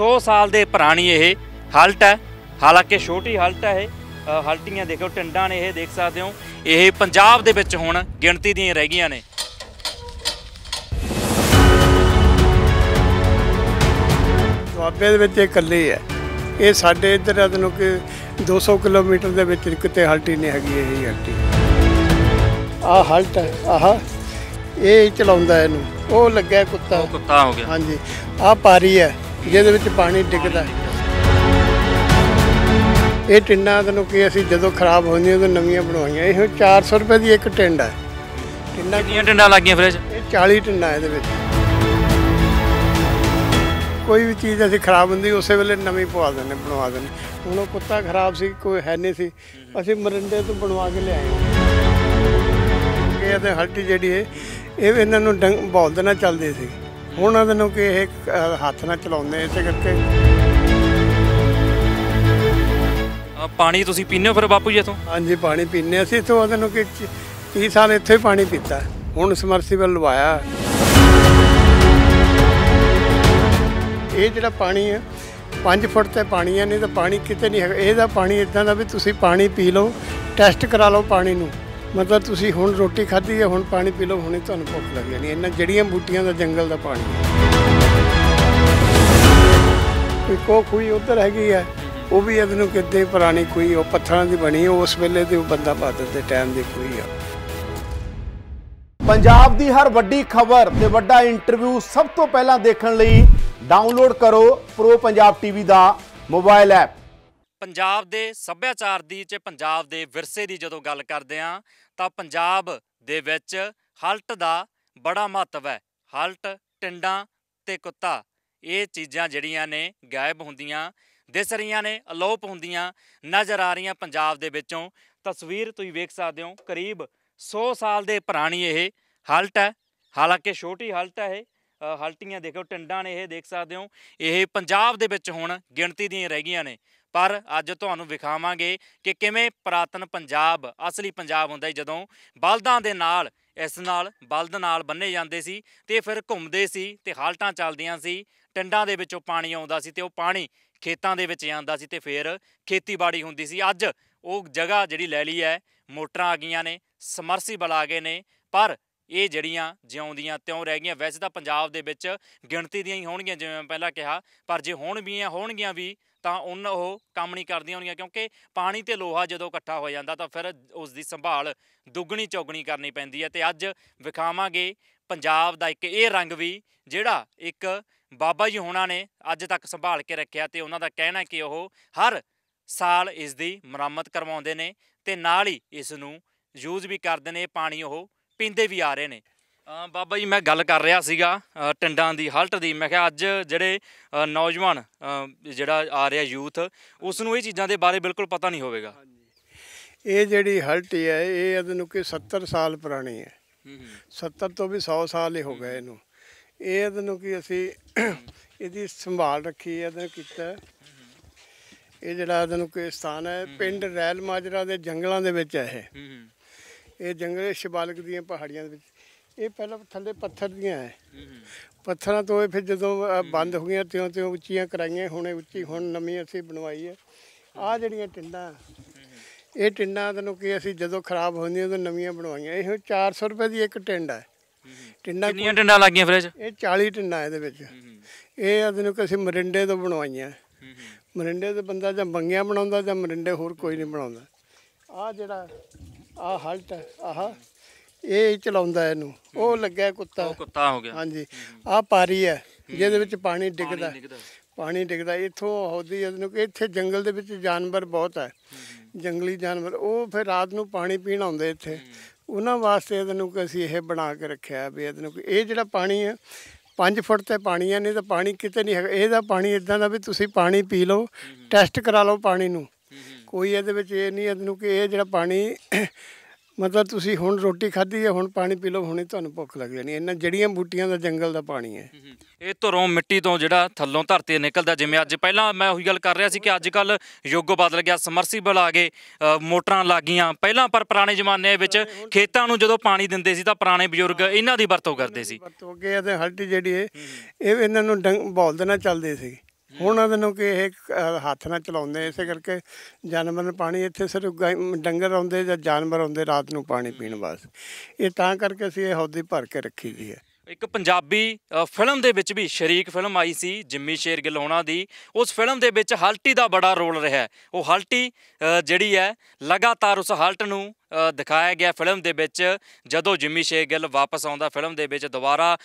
100 ਸਾਲ ਦੇ ਪੁਰਾਣੀ ਇਹ ਹਲਟ ਹੈ ਹਾਲਾਂਕਿ ਛੋਟੀ ਹਲਟ ਹੈ ਇਹ ਹਲਟੀਆਂ ਦੇਖੋ ਟਿੰਡਾਂ ਨੇ ਇਹ ਦੇਖ ਸਕਦੇ ਹੋ ਇਹ ਪੰਜਾਬ ਦੇ ਵਿੱਚ ਹੁਣ ਗਿਣਤੀ ਦੀਆਂ ਰਹਿ ਗਈਆਂ ਨੇ ਦੁਆਬੇ ਦੇ ਵਿੱਚ ਇਕੱਲੇ ਹੈ ਇਹ ਸਾਡੇ ਇੱਧਰ ਅਦਨੋਂ ਕਿ 200 ਕਿਲੋਮੀਟਰ ਦੇ ਵਿੱਚ ਕਿਤੇ ਹਲਟੀ ਨਹੀਂ ਹੈਗੀ ਇਹ ਹਲਟੀ ਆ ਹਲਟ ਆਹ ਇਹ ਚਲਾਉਂਦਾ ਇਹਨੂੰ ਉਹ ਲੱਗਿਆ ਕੁੱਤਾ ਉਹ ਕੁੱਤਾ ਹੋ ਗਿਆ ਹਾਂਜੀ ਆ ਪਾਰੀ ਹੈ ਜਿਹਦੇ ਵਿੱਚ ਪਾਣੀ ਡਿੱਗਦਾ ਹੈ ਇਹ ਟਿੰਡਾਂ ਤੁਹਾਨੂੰ ਕੀ ਅਸੀਂ ਜਦੋਂ ਖਰਾਬ ਹੁੰਦੀਆਂ ਤਾਂ ਨਵੀਆਂ ਬਣਵਾਈਆਂ ਇਹ 400 ਰੁਪਏ ਦੀ ਇੱਕ ਟਿੰਡ ਹੈ ਟਿੰਡਾਂ ਕਿੰਨੀਆਂ ਟਿੰਡਾਂ ਲੱਗੀਆਂ ਫਿਰ ਇਹ 40 ਟਿੰਡਾਂ ਇਹਦੇ ਵਿੱਚ ਕੋਈ ਵੀ ਚੀਜ਼ ਅਸੀਂ ਖਰਾਬ ਹੁੰਦੀ ਉਸੇ ਵੇਲੇ ਨਵੀਂ ਪਵਾ ਦਿੰਦੇ ਬਣਵਾ ਦਿੰਦੇ ਹੁਣ ਉਹ ਕੁੱਤਾ ਖਰਾਬ ਸੀ ਕੋਈ ਹੈ ਨਹੀਂ ਸੀ ਅਸੀਂ ਮਰਿੰਡੇ ਤੋਂ ਬਣਵਾ ਕੇ ਲਿਆਏ ਇਹ ਤੇ ਹਲਟੀ ਜਿਹੜੀ ਹੈ ਇਹ ਇਹਨਾਂ ਨੂੰ ਬੋਲ ਦੇਣਾ ਚੱਲਦੇ ਸੀ ਉਹਨਾਂ ਦੇ ਨੂੰ ਕਿ ਇਹ ਹੱਥ ਨਾਲ ਚਲਾਉਂਦੇ ਇਸੇ ਕਰਕੇ ਆ ਪਾਣੀ ਤੁਸੀਂ ਪੀਨੇ ਹੋ ਫਿਰ ਬਾਪੂ ਜੀ ਤੋਂ ਹਾਂਜੀ ਪਾਣੀ ਪੀਨੇ ਅਸੀਂ ਤੋਂ ਉਹਨਾਂ ਨੂੰ ਕਿ 30 ਸਾਲ ਇੱਥੇ ਪਾਣੀ ਪੀਤਾ ਹੁਣ ਸਮਰਸੀਬਲ ਲਵਾਇਆ ਇਹ ਜਿਹੜਾ ਪਾਣੀ ਹੈ 5 ਫੁੱਟ ਤੇ ਪਾਣੀ ਹੈ ਨਹੀਂ ਤਾਂ ਪਾਣੀ ਕਿਤੇ ਨਹੀਂ ਹੈ ਇਹਦਾ ਪਾਣੀ ਇਦਾਂ ਦਾ ਵੀ ਤੁਸੀਂ ਪਾਣੀ ਪੀ ਲਓ ਟੈਸਟ ਕਰਾ ਲਓ ਪਾਣੀ ਨੂੰ ਮਤਲਬ ਤੁਸੀਂ ਹੁਣ ਰੋਟੀ ਖਾਧੀ ਹੈ ਹੁਣ ਪਾਣੀ ਪੀ ਲਓ ਹੁਣੇ ਤੁਹਾਨੂੰ ਭੁੱਖ ਲੱਗ ਜਾਣੀ ਇਹਨਾਂ ਜੜੀਆਂ ਬੂਟੀਆਂ ਦਾ ਜੰਗਲ ਦਾ ਪਾਣੀ ਕੋਈ ਕੋ ਕੋਈ ਉੱਧਰ ਹੈਗੀ ਹੈ ਉਹ ਵੀ ਇਹਨੂੰ ਕਿੱਦੇ ਪੁਰਾਣੀ ਕੋਈ ਉਹ ਪੱਥਰਾਂ ਦੀ ਬਣੀ ਉਸ ਵੇਲੇ ਦੇ ਬੰਦਾ ਬਾਦਰ ਦੇ ਟਾਈਮ ਦੀ ਕੋਈ ਆ ਪੰਜਾਬ ਦੀ ਹਰ ਵੱਡੀ ਖਬਰ ਤੇ ਵੱਡਾ ਇੰਟਰਵਿਊ ਸਭ ਤੋਂ ਪਹਿਲਾਂ ਦੇਖਣ ਲਈ ਡਾਊਨਲੋਡ ਕਰੋ ਪ੍ਰੋ ਪੰਜਾਬ ਟੀਵੀ ਦਾ ਮੋਬਾਈਲ ਐਪ ਪੰਜਾਬ ਦੇ ਸੱਭਿਆਚਾਰ ਦੀ ਤੇ ਪੰਜਾਬ ਦੇ ਵਿਰਸੇ ਦੀ ਜਦੋਂ ਗੱਲ ਕਰਦੇ ਆ ਤਾਂ ਪੰਜਾਬ ਦੇ ਵਿੱਚ ਹਲਟ ਦਾ ਬੜਾ ਮਹੱਤਵ ਹੈ ਹਲਟ ਟਿੰਡਾਂ ਤੇ ਕੁੱਤਾ ਇਹ ਚੀਜ਼ਾਂ ਜਿਹੜੀਆਂ ਨੇ ਗਾਇਬ ਹੁੰਦੀਆਂ ਦਿਸ ਰਹੀਆਂ ਨੇ ਅਲੋਪ ਹੁੰਦੀਆਂ ਨਜ਼ਰ ਆ ਰਹੀਆਂ ਪੰਜਾਬ ਦੇ ਵਿੱਚੋਂ ਤਸਵੀਰ ਤੁਸੀਂ ਵੇਖ ਸਕਦੇ ਹੋ ਕਰੀਬ 100 ਸਾਲ ਦੇ ਪੁਰਾਣੀ ਇਹ ਹਲਟ ਹੈ ਹਾਲਾਂਕਿ ਛੋਟੀ ਹਲਟ ਹੈ ਇਹ ਹਲਟੀਆਂ ਦੇਖੋ ਟਿੰਡਾਂ ਨੇ ਇਹ ਦੇਖ ਸਕਦੇ ਹੋ ਇਹ ਪੰਜਾਬ ਦੇ ਵਿੱਚ ਹੁਣ ਗਿਣਤੀ ਦੀਆਂ ਰਹਿ ਗਈਆਂ ਨੇ ਪਰ ਅੱਜ ਤੁਹਾਨੂੰ ਵਿਖਾਵਾਂਗੇ ਕਿ ਕਿਵੇਂ ਪ੍ਰਾਤਨ ਪੰਜਾਬ ਅਸਲੀ ਪੰਜਾਬ ਹੁੰਦਾ ਹੈ ਜਦੋਂ ਬਲਦਾਂ ਦੇ ਨਾਲ ਇਸ ਨਾਲ ਬਲਦ ਨਾਲ ਬੰਨੇ ਜਾਂਦੇ ਸੀ ਤੇ ਫਿਰ ਘੁੰਮਦੇ ਸੀ ਤੇ ਹਾਲਟਾਂ ਚੱਲਦੀਆਂ ਸੀ ਟੰਡਾਂ ਦੇ ਵਿੱਚੋਂ ਪਾਣੀ ਆਉਂਦਾ ਸੀ ਤੇ ਉਹ ਪਾਣੀ ਖੇਤਾਂ ਦੇ ਵਿੱਚ ਜਾਂਦਾ ਸੀ ਤੇ ਫਿਰ ਖੇਤੀਬਾੜੀ ਹੁੰਦੀ ਸੀ ਅੱਜ ਉਹ ਜਗ੍ਹਾ ਜਿਹੜੀ ਲੈ ਲਈ ਹੈ ਮੋਟਰਾਂ ਆ ਗਈਆਂ ਨੇ ਸਮਰਸੀਬਲ ਆ ਗਏ ਨੇ ਪਰ ਇਹ ਜਿਹੜੀਆਂ ਜਿਉਂਦੀਆਂ ਤਿਉਂ ਰਹਿ ਗਈਆਂ ਵੈਸੇ ਤਾਂ ਪੰਜਾਬ ਦੇ ਵਿੱਚ ਗਿਣਤੀ ਦੀਆਂ ਹੀ ਹੋਣਗੀਆਂ ਜਿਵੇਂ ਮੈਂ ਪਹਿਲਾਂ ਕਿਹਾ ਪਰ ਜੇ ਹੋਣ ਵੀ ਹੋਣਗੀਆਂ ਵੀ ਤਾਂ ਉਹਨਾਂ ਉਹ ਕੰਮ ਨਹੀਂ ਕਰਦੀਆਂ ਹੋਣੀਆਂ ਕਿਉਂਕਿ ਪਾਣੀ ਤੇ ਲੋਹਾ ਜਦੋਂ ਇਕੱਠਾ ਹੋ ਜਾਂਦਾ ਤਾਂ ਫਿਰ ਉਸ ਦੀ ਸੰਭਾਲ ਦੁੱਗਣੀ ਚੌਗਣੀ ਕਰਨੀ ਪੈਂਦੀ ਹੈ ਤੇ ਅੱਜ ਵਿਖਾਵਾਂਗੇ ਪੰਜਾਬ ਦਾ ਇੱਕ ਇਹ ਰੰਗ ਵੀ ਜਿਹੜਾ ਇੱਕ ਬਾਬਾ ਜੀ ਹੋਣਾ ਨੇ ਅੱਜ ਤੱਕ ਸੰਭਾਲ ਕੇ ਰੱਖਿਆ ਤੇ ਉਹਨਾਂ ਦਾ ਕਹਿਣਾ ਕਿ ਉਹ ਹਰ ਸਾਲ ਇਸ ਦੀ ਮੁਰੰਮਤ ਕਰਵਾਉਂਦੇ ਨੇ ਤੇ ਨਾਲ ਹੀ ਇਸ ਨੂੰ ਯੂਜ਼ ਵੀ ਕਰਦੇ ਨੇ ਪਾਣੀ ਉਹ ਪੀਂਦੇ ਵੀ ਆ ਰਹੇ ਨੇ ਬਾਬਾ ਜੀ ਮੈਂ ਗੱਲ ਕਰ ਰਿਹਾ ਸੀਗਾ ਟਿੰਡਾਂ ਦੀ ਹਲਟ ਦੀ ਮੈਂ ਕਿਹਾ ਅੱਜ ਜਿਹੜੇ ਨੌਜਵਾਨ ਜਿਹੜਾ ਆ ਰਿਹਾ ਯੂਥ ਉਸ ਨੂੰ ਇਹ ਚੀਜ਼ਾਂ ਦੇ ਬਾਰੇ ਬਿਲਕੁਲ ਪਤਾ ਨਹੀਂ ਹੋਵੇਗਾ ਇਹ ਜਿਹੜੀ ਹਲਟ ਹੈ ਇਹ ਇਹਨੂੰ ਕਿ 70 ਸਾਲ ਪੁਰਾਣੀ ਹੈ 70 ਤੋਂ ਵੀ 100 ਸਾਲ ਹੀ ਹੋ ਗਏ ਇਹਨੂੰ ਇਹ ਇਹਨੂੰ ਕਿ ਅਸੀਂ ਇਹਦੀ ਸੰਭਾਲ ਰੱਖੀ ਹੈ ਇਹਨੂੰ ਕੀਤਾ ਇਹ ਜਿਹੜਾ ਇਹਨੂੰ ਕਿ ਸਥਾਨ ਹੈ ਪਿੰਡ ਰੈਲ ਮਾਜਰਾ ਦੇ ਜੰਗਲਾਂ ਦੇ ਵਿੱਚ ਹੈ ਇਹ ਇਹ ਜੰਗਲੇ ਸ਼ਿਵਾਲਕ ਦੀਆਂ ਪਹਾੜੀਆਂ ਦੇ ਵਿੱਚ ਇਹ ਪਹਿਲਾਂ ਥੱਲੇ ਪੱਥਰ ਦੀਆਂ ਹੈ ਪੱਥਰਾਂ ਤੋਂ ਇਹ ਫਿਰ ਜਦੋਂ ਬੰਦ ਹੋ ਗਈਆਂ ਤਿਉਂ ਤਿਉਂ ਉੱਚੀਆਂ ਕਰਾਈਆਂ ਹੁਣੇ ਉੱਚੀ ਹੁਣ ਨਵੀਂ ਅਸੀਂ ਬਣਵਾਈ ਹੈ ਆ ਜਿਹੜੀਆਂ ਟਿੰਡਾਂ ਇਹ ਟਿੰਡਾਂ ਤੈਨੂੰ ਕੀ ਅਸੀਂ ਜਦੋਂ ਖਰਾਬ ਹੁੰਦੀਆਂ ਤਾਂ ਨਵੀਆਂ ਬਣਵਾਈਆਂ ਇਹ 400 ਰੁਪਏ ਦੀ ਇੱਕ ਟਿੰਡ ਹੈ ਟਿੰਡਾਂ ਕਿੰਨੀਆਂ ਟਿੰਡਾਂ ਲੱਗੀਆਂ ਫਿਰ ਇਹ 40 ਟਿੰਡਾਂ ਇਹਦੇ ਵਿੱਚ ਇਹ ਤੈਨੂੰ ਕਿ ਅਸੀਂ ਮਰਿੰਡੇ ਤੋਂ ਬਣਵਾਈਆਂ ਮਰਿੰਡੇ ਤੋਂ ਬੰਦਾ ਜਾਂ ਬੰਗਿਆ ਬਣਾਉਂਦਾ ਜਾਂ ਮਰਿੰਡੇ ਹੋਰ ਕੋਈ ਨਹੀਂ ਬਣਾਉਂਦਾ ਆ ਜਿਹੜਾ ਆ ਹਲਟ ਆਹਾ ਇਹ ਚਲਾਉਂਦਾ ਇਹਨੂੰ ਉਹ ਲੱਗਾ ਕੁੱਤਾ ਉਹ ਕੁੱਤਾ ਹੋ ਗਿਆ ਹਾਂਜੀ ਆ ਪਾਰੀ ਹੈ ਜਿਹਦੇ ਵਿੱਚ ਪਾਣੀ ਡਿੱਗਦਾ ਪਾਣੀ ਡਿੱਗਦਾ ਇੱਥੋਂ ਹੌਦੀ ਇਹਨੂੰ ਕਿ ਇੱਥੇ ਜੰਗਲ ਦੇ ਵਿੱਚ ਜਾਨਵਰ ਬਹੁਤ ਹੈ ਜੰਗਲੀ ਜਾਨਵਰ ਉਹ ਫਿਰ ਰਾਤ ਨੂੰ ਪਾਣੀ ਪੀਣ ਆਉਂਦੇ ਇੱਥੇ ਉਹਨਾਂ ਵਾਸਤੇ ਇਹਨੂੰ ਕਿ ਅਸੀਂ ਇਹ ਬਣਾ ਕੇ ਰੱਖਿਆ ਵੀ ਇਹਨੂੰ ਇਹ ਜਿਹੜਾ ਪਾਣੀ ਹੈ 5 ਫੁੱਟ ਤੇ ਪਾਣੀ ਆ ਨਹੀਂ ਤਾਂ ਪਾਣੀ ਕਿਤੇ ਨਹੀਂ ਹੈਗਾ ਇਹਦਾ ਪਾਣੀ ਇਦਾਂ ਦਾ ਵੀ ਤੁਸੀਂ ਪਾਣੀ ਪੀ ਲਓ ਟੈਸਟ ਕਰਾ ਲਓ ਪਾਣੀ ਨੂੰ ਕੋਈ ਇਹਦੇ ਵਿੱਚ ਇਹ ਨਹੀਂ ਇਹਨੂੰ ਕਿ ਇਹ ਜਿਹੜਾ ਪਾਣੀ ਮਤਲਬ ਤੁਸੀਂ ਹੁਣ ਰੋਟੀ ਖਾਧੀ ਹੈ ਹੁਣ ਪਾਣੀ ਪੀ ਲਓ ਹੁਣੇ ਤੁਹਾਨੂੰ ਭੁੱਖ ਲੱਗ ਜਾਣੀ ਇਹਨਾਂ ਜੜੀਆਂ ਬੂਟੀਆਂ ਦਾ ਜੰਗਲ ਦਾ ਪਾਣੀ ਹੈ ਇਹ ਧਰੋਂ ਮਿੱਟੀ ਤੋਂ ਜਿਹੜਾ ਥੱਲੋਂ ਧਰਤੀ ਨਿਕਲਦਾ ਜਿਵੇਂ ਅੱਜ ਪਹਿਲਾਂ ਮੈਂ ਉਹੀ ਗੱਲ ਕਰ ਰਿਹਾ ਸੀ ਕਿ ਅੱਜ ਕੱਲ ਯੁੱਗ ਬਦਲ ਗਿਆ ਸਮਰਸੀਬਲ ਆ ਗਏ ਮੋਟਰਾਂ ਲੱਗ ਗਈਆਂ ਪਹਿਲਾਂ ਪਰ ਪੁਰਾਣੇ ਜ਼ਮਾਨੇ ਵਿੱਚ ਖੇਤਾਂ ਨੂੰ ਜਦੋਂ ਪਾਣੀ ਦਿੰਦੇ ਸੀ ਤਾਂ ਪੁਰਾਣੇ ਬਜ਼ੁਰਗ ਇਹਨਾਂ ਦੀ ਵਰਤੋਂ ਕਰਦੇ ਸੀ ਵਰਤੋਂ ਕੇ ਤੇ ਹਲਟੀ ਜਿਹੜੀ ਹੈ ਇਹ ਇਹਨਾਂ ਨੂੰ ਬੌਲ ਦੇ ਨਾਲ ਚੱਲਦੇ ਸੀ ਹੁਣ ਨੂੰ ਕਿ ਇਹ ਹੱਥ ਨਾਲ ਚਲਾਉਂਦੇ ਇਸੇ ਕਰਕੇ ਜਾਨਵਰ ਨੂੰ ਪਾਣੀ ਇੱਥੇ ਸਿਰਫ ਡੰਗਰ ਆਉਂਦੇ ਜਾਂ ਜਾਨਵਰ ਆਉਂਦੇ ਰਾਤ ਨੂੰ ਪਾਣੀ ਪੀਣ ਵਾਸਤੇ ਇਹ ਤਾਂ ਕਰਕੇ ਅਸੀਂ ਇਹ ਹੌਦੀ ਭਰ ਕੇ ਰੱਖੀ ਦੀ ਹੈ ਇੱਕ ਪੰਜਾਬੀ ਫਿਲਮ ਦੇ ਵਿੱਚ ਵੀ ਸ਼ਰੀਕ ਫਿਲਮ ਆਈ ਸੀ ਜਿੰਮੀ ਸ਼ੇਰਗਿੱਲ ਹੋਣਾ ਦੀ ਉਸ ਫਿਲਮ ਦੇ ਵਿੱਚ ਹਲਟੀ ਦਾ ਬੜਾ ਰੋਲ ਰਿਹਾ ਉਹ ਹਲਟੀ ਜਿਹੜੀ ਹੈ ਲਗਾਤਾਰ ਉਸ ਹਲਟ ਨੂੰ ਦਿਖਾਇਆ ਗਿਆ ਫਿਲਮ ਦੇ ਵਿੱਚ ਜਦੋਂ ਜਿੰਮੀ ਸ਼ੇਰਗਿੱਲ ਵਾਪਸ ਆਉਂਦਾ ਫਿਲਮ ਦੇ ਵਿੱਚ ਦੁਬਾਰਾ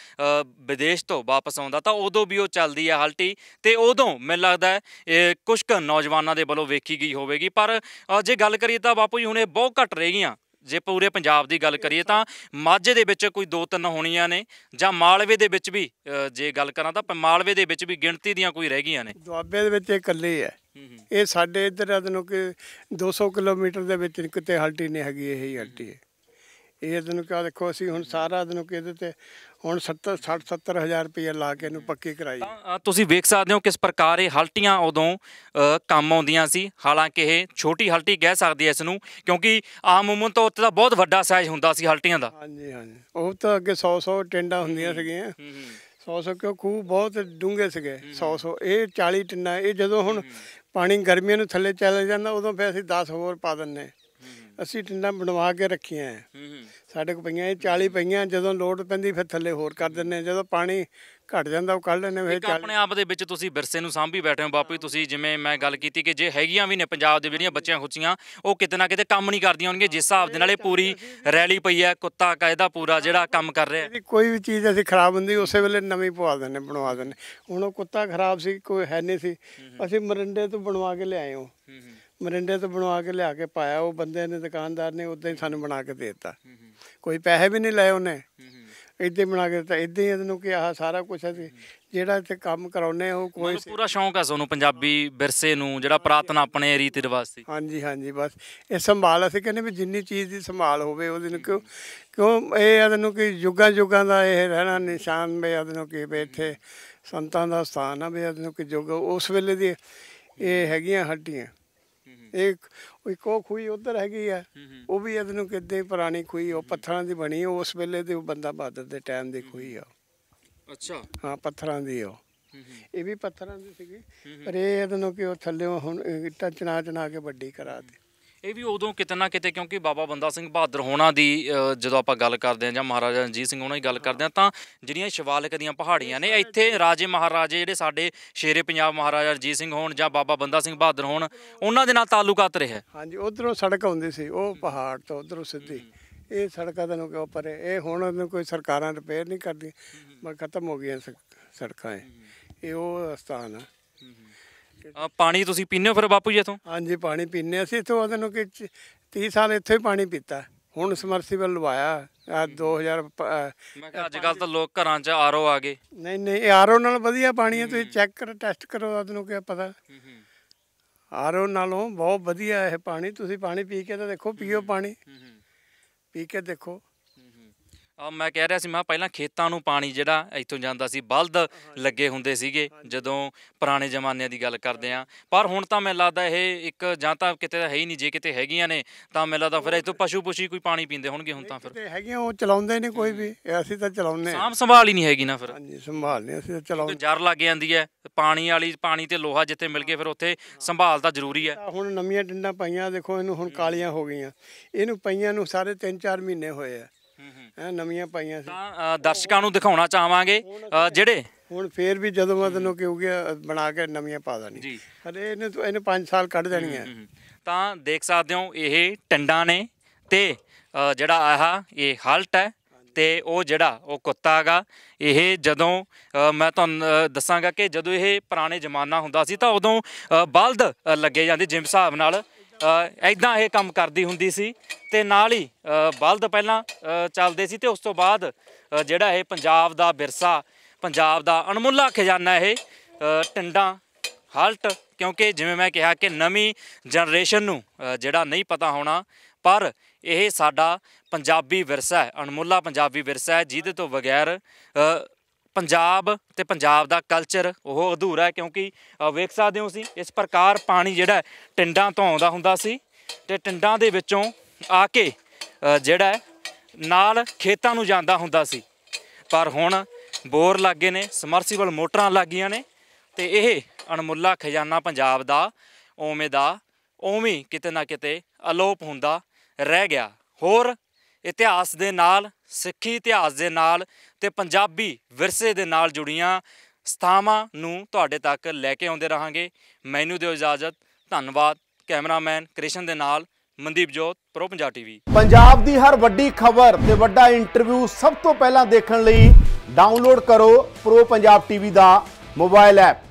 ਵਿਦੇਸ਼ ਤੋਂ ਵਾਪਸ ਆਉਂਦਾ ਤਾਂ ਉਦੋਂ ਵੀ ਉਹ ਚੱਲਦੀ ਹੈ ਹਲਟੀ ਤੇ ਉਦੋਂ ਮੈਨੂੰ ਲੱਗਦਾ ਹੈ ਕੁਝ ਕੁ ਨੌਜਵਾਨਾਂ ਦੇ ਵੱਲੋਂ ਵੇਖੀ ਗਈ ਹੋਵੇਗੀ ਪਰ ਜੇ ਗੱਲ ਕਰੀਏ ਤਾਂ ਬਾਪੂ ਜੀ ਹੁਣ ਇਹ ਬਹੁਤ ਘਟ ਰਹਿ ਗਈਆਂ ਜੇ ਪੂਰੇ ਪੰਜਾਬ ਦੀ ਗੱਲ ਕਰੀਏ ਤਾਂ ਮਾਝੇ ਦੇ ਵਿੱਚ ਕੋਈ ਦੋ ਤਿੰਨ ਹੋਣੀਆਂ ਨੇ ਜਾਂ ਮਾਲਵੇ ਦੇ ਵਿੱਚ ਵੀ ਜੇ ਗੱਲ ਕਰਾਂ ਤਾਂ ਮਾਲਵੇ ਦੇ ਵਿੱਚ ਵੀ ਗਿਣਤੀ ਦੀਆਂ ਕੋਈ ਰਹਿ ਗਈਆਂ ਨੇ ਦੁਆਬੇ ਦੇ ਵਿੱਚ ਇਕੱਲੇ ਹੈ ਇਹ ਸਾਡੇ ਇਧਰ ਅਦਨੋਂ ਕਿ 200 ਕਿਲੋਮੀਟਰ ਦੇ ਵਿੱਚ ਕਿਤੇ ਹਲਟੀ ਨਹੀਂ ਹੈਗੀ ਇਹ ਹੀ ਹਲਟੀ ਹੈ ਇਹ ਦਿਨ ਕਾ ਦੇਖੋ ਅਸੀਂ ਹੁਣ ਸਾਰਾ ਦਿਨ ਕਿਹਦੇ ਤੇ ਹੁਣ 70 60 70000 ਰੁਪਏ ਲਾ ਕੇ ਇਹਨੂੰ ਪੱਕੀ ਕਰਾਈ ਤੁਸੀਂ ਵੇਖ ਸਕਦੇ ਹੋ ਕਿਸ ਪ੍ਰਕਾਰ ਇਹ ਹਲਟੀਆਂ ਉਦੋਂ ਕੰਮ ਆਉਂਦੀਆਂ ਸੀ ਹਾਲਾਂਕਿ ਇਹ ਛੋਟੀ ਹਲਟੀ ਕਹਿ ਸਕਦੇ ਇਸ ਨੂੰ ਕਿਉਂਕਿ ਆਮ ਉਮਨ ਤੋਂ ਉੱਤੇ ਦਾ ਬਹੁਤ ਵੱਡਾ ਸਾਈਜ਼ ਹੁੰਦਾ ਸੀ ਹਲਟੀਆਂ ਦਾ ਹਾਂਜੀ ਹਾਂਜੀ ਉਹ ਤਾਂ ਅੱਗੇ 100 100 ਟਿੰਡਾ ਹੁੰਦੀਆਂ ਸੀਗੀਆਂ ਹੂੰ ਹੂੰ 100 100 ਕਿਉਂ ਖੂਬ ਬਹੁਤ ਡੂੰਘੇ ਸੀਗੇ 100 100 ਇਹ 40 ਟਿੰਡਾ ਇਹ ਜਦੋਂ ਹੁਣ ਪਾਣੀ ਗਰਮੀਆਂ ਨੂੰ ਥੱਲੇ ਚੱਲ ਜਾਂਦਾ ਉਦੋਂ ਫੇਰ ਅਸੀਂ 10 ਹੋਰ ਪਾ ਦਿੰਨੇ ਅਸੀਂ ਟਿੰਡਾਂ ਬਣਵਾ ਕੇ ਰੱਖੀਆਂ ਹੈ ਸਾਡੇ ਕੋਲ ਪਈਆਂ ਇਹ 40 ਪਈਆਂ ਜਦੋਂ ਲੋਡ ਪੈਂਦੀ ਫਿਰ ਥੱਲੇ ਹੋਰ ਕਰ ਦਿੰਨੇ ਜਦੋਂ ਪਾਣੀ ਘਟ ਜਾਂਦਾ ਉਹ ਕੱਢ ਲੈਨੇ ਫਿਰ ਆਪਣੇ ਆਪ ਦੇ ਵਿੱਚ ਤੁਸੀਂ ਵਿਰਸੇ ਨੂੰ ਸਾਂਭੀ ਬੈਠੇ ਹੋ ਬਾਪੂ ਤੁਸੀਂ ਜਿਵੇਂ ਮੈਂ ਗੱਲ ਕੀਤੀ ਕਿ ਜੇ ਹੈਗੀਆਂ ਵੀ ਨੇ ਪੰਜਾਬ ਦੇ ਜਿਹੜੀਆਂ ਬੱਚਿਆਂ ਖੁੱਚੀਆਂ ਉਹ ਕਿਤੇ ਨਾ ਕਿਤੇ ਕੰਮ ਨਹੀਂ ਕਰਦੀਆਂ ਹੋਣਗੀਆਂ ਜਿਸ ਹਿਸਾਬ ਦੇ ਨਾਲ ਇਹ ਪੂਰੀ ਰੈਲੀ ਪਈ ਹੈ ਕੁੱਤਾ ਕਾਇਦਾ ਪੂਰਾ ਜਿਹੜਾ ਕੰਮ ਕਰ ਰਿਹਾ ਕੋਈ ਵੀ ਚੀਜ਼ ਅਸੀਂ ਖਰਾਬ ਹੁੰਦੀ ਉਸੇ ਵੇਲੇ ਨਵੀਂ ਪਵਾ ਦਿੰਨੇ ਬਣਵਾ ਦਿੰਨੇ ਹੁਣ ਉਹ ਕੁੱਤਾ ਖਰਾਬ ਸੀ ਕੋਈ ਹੈ ਨਹੀਂ ਸੀ ਅਸੀਂ ਮਰਿੰਡੇ ਤੋਂ ਬਣਵਾ ਕੇ ਲਿਆਏ ਹਾਂ ਮਰਿੰਡੇ ਤੋਂ ਬਣਵਾ ਕੇ ਲਿਆ ਕੇ ਪਾਇਆ ਉਹ ਬੰਦੇ ਨੇ ਦੁਕਾਨਦਾਰ ਨੇ ਉਦਾਂ ਹੀ ਸਾਨੂੰ ਬਣਾ ਕੇ ਦੇ ਦਿੱਤਾ ਕੋਈ ਪੈਸੇ ਵੀ ਨਹੀਂ ਲਏ ਉਹਨੇ ਇਦਾਂ ਹੀ ਬਣਾ ਕੇ ਦਿੱਤਾ ਇਦਾਂ ਹੀ ਇਹਨੂੰ ਕਿ ਆਹ ਸਾਰਾ ਕੁਝ ਅਸੀਂ ਜਿਹੜਾ ਇੱਥੇ ਕੰਮ ਕਰਾਉਨੇ ਉਹ ਕੋਈ ਪੂਰਾ ਸ਼ੌਂਕ ਆ ਸਾਨੂੰ ਪੰਜਾਬੀ ਵਿਰਸੇ ਨੂੰ ਜਿਹੜਾ ਪ੍ਰਾਤਨ ਆਪਣੇ ਰੀਤੀ ਰਿਵਾਜ ਸੀ ਹਾਂਜੀ ਹਾਂਜੀ ਬਸ ਇਹ ਸੰਭਾਲ ਅਸੀਂ ਕਹਿੰਦੇ ਵੀ ਜਿੰਨੀ ਚੀਜ਼ ਦੀ ਸੰਭਾਲ ਹੋਵੇ ਉਹਦੇ ਨੂੰ ਕਿਉਂ ਕਿਉਂ ਇਹ ਇਹਨੂੰ ਕਿ ਯੁੱਗਾਂ ਯੁੱਗਾਂ ਦਾ ਇਹ ਰਹਿਣਾ ਨਿਸ਼ਾਨ ਵੀ ਇਹਨੂੰ ਕਿ ਬੈਠੇ ਸੰਤਾਂ ਦਾ ਸਥਾਨ ਆ ਵੀ ਇਹਨੂੰ ਕਿ ਯੁੱਗ ਉਸ ਵੇਲੇ ਦੀ ਇਹ ਹੈਗੀਆਂ ਹੱਡੀਆਂ ਇੱਕ ਇੱਕੋ ਖੂਈ ਉੱਧਰ ਹੈਗੀ ਆ ਉਹ ਵੀ ਇਹਦੇ ਨੂੰ ਕਿੱਦੇ ਪੁਰਾਣੀ ਖੂਈ ਉਹ ਪੱਥਰਾਂ ਦੀ ਬਣੀ ਉਸ ਵੇਲੇ ਦੇ ਬੰਦਾ ਬਹਾਦਰ ਦੇ ਟਾਈਮ ਦੀ ਖੂਈ ਆ ਅੱਛਾ ਹਾਂ ਪੱਥਰਾਂ ਦੀ ਉਹ ਇਹ ਵੀ ਪੱਥਰਾਂ ਦੀ ਸੀਗੀ ਪਰ ਇਹ ਇਹਦੇ ਨੂੰ ਕਿ ਉਹ ਥੱਲੇ ਹੁਣ ਇੱਟਾਂ ਚਣਾ ਚਣਾ ਕੇ ਵੱਡੀ ਕਰਾ ਦੇ ਇਹ ਵੀ ਉਦੋਂ ਕਿਤਨਾ ਕਿਤੇ ਕਿਉਂਕਿ ਬਾਬਾ ਬੰਦਾ ਸਿੰਘ ਬਹਾਦਰ ਹੋਣਾ ਦੀ ਜਦੋਂ ਆਪਾਂ ਗੱਲ ਕਰਦੇ ਹਾਂ ਜਾਂ ਮਹਾਰਾਜਾ ਰਣਜੀਤ ਸਿੰਘ ਉਹਨਾਂ ਦੀ ਗੱਲ ਕਰਦੇ ਹਾਂ ਤਾਂ ਜਿਹੜੀਆਂ ਸ਼ਿਵਾਲਿਕ ਦੀਆਂ ਪਹਾੜੀਆਂ ਨੇ ਇੱਥੇ ਰਾਜੇ ਮਹਾਰਾਜੇ ਜਿਹੜੇ ਸਾਡੇ ਸ਼ੇਰੇ ਪੰਜਾਬ ਮਹਾਰਾਜਾ ਰਣਜੀਤ ਸਿੰਘ ਹੋਣ ਜਾਂ ਬਾਬਾ ਬੰਦਾ ਸਿੰਘ ਬਹਾਦਰ ਹੋਣ ਉਹਨਾਂ ਦੇ ਨਾਲ ਤਾਲੁਕਾਤ ਰਿਹਾ ਹਾਂਜੀ ਉਧਰੋਂ ਸੜਕ ਆਉਂਦੀ ਸੀ ਉਹ ਪਹਾੜ ਤੋਂ ਉਧਰੋਂ ਸਿੱਧੀ ਇਹ ਸੜਕਾਂ ਤੁਹਾਨੂੰ ਕਿਉਂ ਪਰ ਇਹ ਹੁਣ ਕੋਈ ਸਰਕਾਰਾਂ ਰਿਪੇਅਰ ਨਹੀਂ ਕਰਦੀ ਮਰ ਖਤਮ ਹੋ ਗਈਆਂ ਸੜਕਾਂ ਇਹ ਉਹ ਸਥਾਨ ਆ ਆ ਪਾਣੀ ਤੁਸੀਂ ਪੀਨੇ ਹੋ ਫਿਰ ਬਾਪੂ ਜੀ ਇਥੋਂ ਹਾਂਜੀ ਪਾਣੀ ਪੀਨੇ ਅਸੀਂ ਇਥੋਂ ਉਹਦੇ ਨੂੰ ਕਿ 30 ਸਾਲ ਇੱਥੇ ਹੀ ਪਾਣੀ ਪੀਤਾ ਹੁਣ ਸਮਰਸੀਬਲ ਲਵਾਇਆ ਆ 2000 ਮੈਂ ਕਿਹਾ ਅੱਜ ਕੱਲ ਤਾਂ ਲੋਕ ਘਰਾਂ 'ਚ ਆਰਓ ਆ ਗਏ ਨਹੀਂ ਨਹੀਂ ਇਹ ਆਰਓ ਨਾਲ ਵਧੀਆ ਪਾਣੀ ਹੈ ਤੁਸੀਂ ਚੈੱਕ ਕਰ ਟੈਸਟ ਕਰੋ ਉਹਦੇ ਨੂੰ ਕਿ ਪਤਾ ਆਰਓ ਨਾਲੋਂ ਬਹੁਤ ਵਧੀਆ ਇਹ ਪਾਣੀ ਤੁਸੀਂ ਪਾਣੀ ਪੀ ਕੇ ਤਾਂ ਦੇਖੋ ਪੀਓ ਪਾਣੀ ਪੀ ਕੇ ਦੇਖੋ ਆ ਮੈਂ ਕਹਿ ਰਿਹਾ ਸੀ ਮੈਂ ਪਹਿਲਾਂ ਖੇਤਾਂ ਨੂੰ ਪਾਣੀ ਜਿਹੜਾ ਇੱਥੋਂ ਜਾਂਦਾ ਸੀ ਬਲਦ ਲੱਗੇ ਹੁੰਦੇ ਸੀਗੇ ਜਦੋਂ ਪੁਰਾਣੇ ਜ਼ਮਾਨਿਆਂ ਦੀ ਗੱਲ ਕਰਦੇ ਆ ਪਰ ਹੁਣ ਤਾਂ ਮੈਨੂੰ ਲੱਗਦਾ ਇਹ ਇੱਕ ਜਾਂ ਤਾਂ ਕਿਤੇ ਹੈ ਹੀ ਨਹੀਂ ਜੇ ਕਿਤੇ ਹੈਗੀਆਂ ਨੇ ਤਾਂ ਮੈਨੂੰ ਲੱਗਦਾ ਫਿਰ ਇੱਥੋਂ ਪਸ਼ੂ ਪੁਸ਼ੀ ਕੋਈ ਪਾਣੀ ਪੀਂਦੇ ਹੋਣਗੇ ਹੁਣ ਤਾਂ ਫਿਰ ਕਿਤੇ ਹੈਗੀਆਂ ਉਹ ਚਲਾਉਂਦੇ ਨੇ ਕੋਈ ਵੀ ਅਸੀਂ ਤਾਂ ਚਲਾਉਂਦੇ ਆ ਸਾਂਭ ਸੰਭਾਲ ਹੀ ਨਹੀਂ ਹੈਗੀ ਨਾ ਫਿਰ ਹਾਂਜੀ ਸੰਭਾਲਨੇ ਅਸੀਂ ਤਾਂ ਚਲਾਉਂਦੇ ਜਰ ਲੱਗ ਜਾਂਦੀ ਹੈ ਪਾਣੀ ਵਾਲੀ ਪਾਣੀ ਤੇ ਲੋਹਾ ਜਿੱਥੇ ਮਿਲ ਗਏ ਫਿਰ ਉੱਥੇ ਸੰਭਾਲ ਤਾਂ ਜ਼ਰੂਰੀ ਹੈ ਹੁਣ ਨਵੀਆਂ ਡੰਡਾਂ ਪਾਈਆਂ ਦੇਖੋ ਇਹਨੂੰ ਹੁਣ ਕਾਲੀਆਂ ਹੋ ਗਈਆਂ ਇਹਨੂੰ ਪਈਆਂ ਨੂੰ ਸਾਰੇ 3-4 ਮਹੀਨੇ ਹੋਏ ਆ ਹਾਂ ਨਵੀਆਂ ਪਾਈਆਂ ਸੀ ਤਾਂ ਦਰਸ਼ਕਾਂ ਨੂੰ ਦਿਖਾਉਣਾ ਚਾਹਾਂਗੇ ਜਿਹੜੇ ਹੁਣ ਫੇਰ ਵੀ ਜਦੋਂ ਮੈਂ ਤੈਨੂੰ ਕਿਉਂ ਗਿਆ ਬਣਾ ਕੇ ਨਵੀਆਂ ਪਾ ਦੇਣੀ ਜੀ। ਹਲੇ ਇਹਨੇ ਤੂੰ- ਇਹਨੇ 5 ਸਾਲ ਕੱਢ ਦੇਣੀ ਹੈ ਤਾਂ ਦੇਖ ਸਕਦੇ ਹੋ ਇਹ ਟੰਡਾਂ ਨੇ ਤੇ ਜਿਹੜਾ ਆਹਾ ਇਹ ਹਲਟ ਹੈ ਤੇ ਉਹ ਜਿਹੜਾ ਉਹ ਕੁੱਤਾ ਹੈਗਾ ਇਹ ਜਦੋਂ ਮੈਂ ਤੁਹਾਨੂੰ ਦੱਸਾਂਗਾ ਕਿ ਜਦੋਂ ਇਹ ਪੁਰਾਣੇ ਜ਼ਮਾਨਾ ਹੁੰਦਾ ਸੀ ਤਾਂ ਉਦੋਂ ਬਲਦ ਲੱਗੇ ਜਾਂਦੇ ਜਿਮ ਹਿਸਾਬ ਨਾਲ ਐਦਾਂ ਇਹ ਕੰਮ ਕਰਦੀ ਹੁੰਦੀ ਸੀ ਤੇ ਨਾਲ ਹੀ ਬਲਦ ਪਹਿਲਾਂ ਚੱਲਦੇ ਸੀ ਤੇ ਉਸ ਤੋਂ ਬਾਅਦ ਜਿਹੜਾ ਇਹ ਪੰਜਾਬ ਦਾ ਵਿਰਸਾ ਪੰਜਾਬ ਦਾ ਅਣਮੁੱਲਾ ਖਜ਼ਾਨਾ ਇਹ ਟਿੰਡਾਂ ਹਲਟ ਕਿਉਂਕਿ ਜਿਵੇਂ ਮੈਂ ਕਿਹਾ ਕਿ ਨਵੀਂ ਜਨਰੇਸ਼ਨ ਨੂੰ ਜਿਹੜਾ ਨਹੀਂ ਪਤਾ ਹੋਣਾ ਪਰ ਇਹ ਸਾਡਾ ਪੰਜਾਬੀ ਵਿਰਸਾ ਹੈ ਅਣਮੁੱਲਾ ਪੰਜਾਬੀ ਵਿਰਸਾ ਹੈ ਜਿਹਦੇ ਤੋਂ ਬਗੈਰ ਪੰਜਾਬ ਤੇ ਪੰਜਾਬ ਦਾ ਕਲਚਰ ਉਹ ਅਧੂਰਾ ਹੈ ਕਿਉਂਕਿ ਵੇਖ ਸਕਦੇ ਹੋ ਤੁਸੀਂ ਇਸ ਪ੍ਰਕਾਰ ਪਾਣੀ ਜਿਹੜਾ ਟਿੰਡਾਂ ਤੋਂ ਆਉਂਦਾ ਹੁੰਦਾ ਸੀ ਤੇ ਟਿੰਡਾਂ ਦੇ ਵਿੱਚੋਂ ਆ ਕੇ ਜਿਹੜਾ ਨਾਲ ਖੇਤਾਂ ਨੂੰ ਜਾਂਦਾ ਹੁੰਦਾ ਸੀ ਪਰ ਹੁਣ ਬੋਰ ਲੱਗੇ ਨੇ ਸਮਰਸੀਬਲ ਮੋਟਰਾਂ ਲੱਗੀਆਂ ਨੇ ਤੇ ਇਹ ਅਣਮੁੱਲਾ ਖਜ਼ਾਨਾ ਪੰਜਾਬ ਦਾ ਓਵੇਂ ਦਾ ਓਵੇਂ ਕਿਤੇ ਨਾ ਕਿਤੇ ਅਲੋਪ ਹੁੰਦਾ ਰਹਿ ਗਿਆ ਹੋਰ ਇਤਿਹਾਸ ਦੇ ਨਾਲ ਸਿੱਖੀ ਇਤਿਹਾਸ ਦੇ ਨਾਲ ਤੇ ਪੰਜਾਬੀ ਵਿਰਸੇ ਦੇ ਨਾਲ ਜੁੜੀਆਂ ਸਥਾਵਾਂ ਨੂੰ ਤੁਹਾਡੇ ਤੱਕ ਲੈ ਕੇ ਆਉਂਦੇ ਰਹਾਂਗੇ ਮੈਨੂੰ ਦਿਓ ਇਜਾਜ਼ਤ ਧੰਨਵਾਦ ਕੈਮਰਾਮੈਨ ਕ੍ਰਿਸ਼ਨ ਦੇ ਨਾਲ ਮਨਦੀਪ ਜੋਤ ਪ੍ਰੋ ਪੰਜਾਬ ਟੀਵੀ ਪੰਜਾਬ ਦੀ ਹਰ ਵੱਡੀ ਖਬਰ ਤੇ ਵੱਡਾ ਇੰਟਰਵਿਊ ਸਭ ਤੋਂ ਪਹਿਲਾਂ ਦੇਖਣ ਲਈ ਡਾਊਨਲੋਡ ਕਰੋ ਪ੍ਰੋ ਪੰਜਾਬ ਟੀਵੀ ਦਾ ਮੋਬਾਈਲ ਐਪ